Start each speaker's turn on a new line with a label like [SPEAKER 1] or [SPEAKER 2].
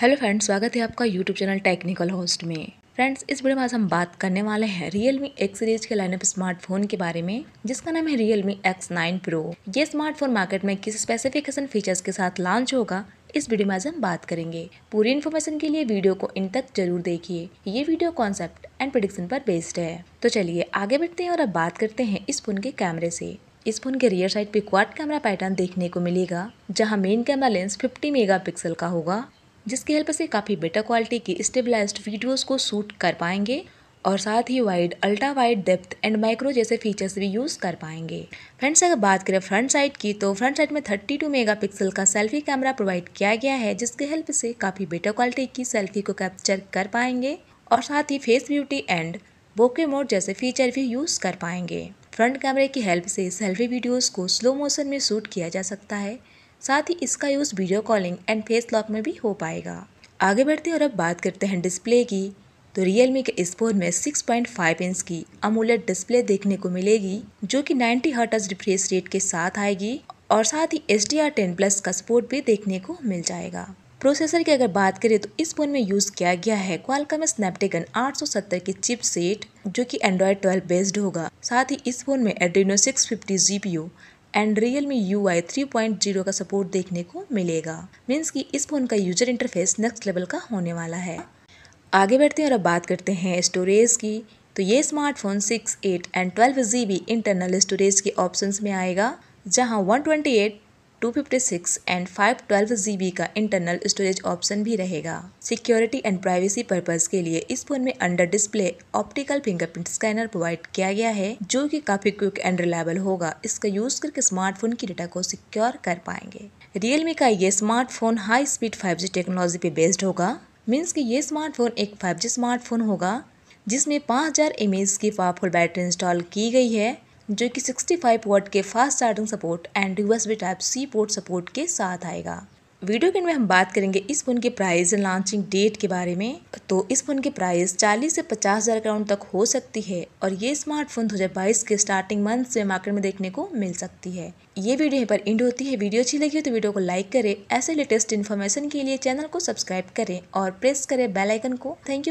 [SPEAKER 1] hello friends स्वागत है आपका यूट्यूब चैनल टेक्निकल होस्ट में फ्रेंड्स इस वीडियो में आज हम बात करने वाले हैं रियल मी एक्स सीरीज के लाइनअप स्मार्टफोन के बारे में जिसका नाम है Realme X nine Pro ये स्मार्टफोन मार्केट में किस स्पेसिफिकेशन फीचर्स के साथ लॉन्च होगा इस वीडियो में आज हम बात करेंगे पूरी इन्फॉर्मेशन के लिए वीडियो को इन तक जरूर देखिए ये वीडियो कॉन्सेप्ट एंड प्रोडिक्शन पर बेस्ड है तो चलिए आगे बढ़ते हैं और अब बात करते हैं इस फोन के कैमरे से इस फोन के रियर साइड पे क्वाड कैमरा पैटर्न देखने को मिलेगा जहां मेन कैमरा लेंस 50 मेगापिक्सल का होगा जिसकी हेल्प से काफ़ी बेटर क्वालिटी की स्टेबलाइज वीडियोज़ को शूट कर पाएंगे और साथ ही wide ultra wide depth and micro जैसे फीचर्स भी यूज़ कर पाएंगे फ्रेंड्स अगर बात करें फ्रंट साइड की तो फ्रंट साइड में 32 मेगापिक्सल का सेल्फी कैमरा प्रोवाइड किया गया है जिसके हेल्प से काफ़ी बेटर क्वालिटी की सेल्फी को कैप्चर कर पाएंगे और साथ ही face beauty and bokeh mode जैसे फीचर भी यूज़ कर पाएंगे फ्रंट कैमरे की हेल्प से सेल्फी वीडियोज़ को स्लो मोशन में शूट किया जा सकता है साथ ही इसका use video calling and face lock में भी हो पाएगा आगे बढ़ते और अब बात करते हैं डिस्प्ले की तो रियलमी के इस फोन में 6.5 इंच की अमूलेट डिस्प्ले देखने को मिलेगी जो कि 90 हर्टज रिफ्रेश रेट के साथ आएगी और साथ ही S D R ten plus का सपोर्ट भी देखने को मिल जाएगा प्रोसेसर की अगर बात करें तो इस फोन में यूज़ किया गया है क्वालकम स्नैपड्रैगन 870 की चिप सेट जो कि एंड्रॉयड 12 बेस्ड होगा साथ ही इस फोन में Adreno six fifty GPU and Realme U I three point zero का सपोर्ट देखने को मिलेगा मीन्स कि इस फ़ोन का यूजर इंटरफेस नेक्स्ट लेवल का होने वाला है आगे बढ़ते हैं और अब बात करते हैं स्टोरेज की तो ये smartphone six eight and twelve G B internal storage के ऑप्शन में आएगा जहाँ one twenty eight two fifty six and five twelve G B का इंटरनल स्टोरेज ऑप्शन भी रहेगा सिक्योरिटी एंड प्राइवेसी पर्पज़ के लिए इस फोन में under display optical fingerprint scanner provide किया गया है जो कि काफ़ी क्विक एंड रिलायबल होगा इसका यूज करके स्मार्टफोन की डेटा को सिक्योर कर पाएंगे रियलमी का ये smartphone high speed five G technology पे बेस्ड होगा मीन्स की ये स्मार्टफोन एक फाइव जी स्मार्टफोन होगा जिसमें पाँच हज़ार एम की पावरफुल बैटरी इंस्टॉल की गई है जो कि 65 वॉट के fast charging support and B type C port support के साथ आएगा वीडियो के में हम बात करेंगे इस फ़ोन के प्राइस एंड लॉन्चिंग डेट के बारे में तो इस फ़ोन के प्राइस 40 से पचास हज़ार राउंड तक हो सकती है और ये स्मार्टफोन 2022 के स्टार्टिंग मंथ से मार्केट में देखने को मिल सकती है ये वीडियो यहाँ पर इंड होती है वीडियो अच्छी लगी हो तो वीडियो को लाइक करें ऐसे लेटेस्ट इन्फॉर्मेशन के लिए चैनल को सब्सक्राइब करें और प्रेस करें बेलाइकन को थैंक यू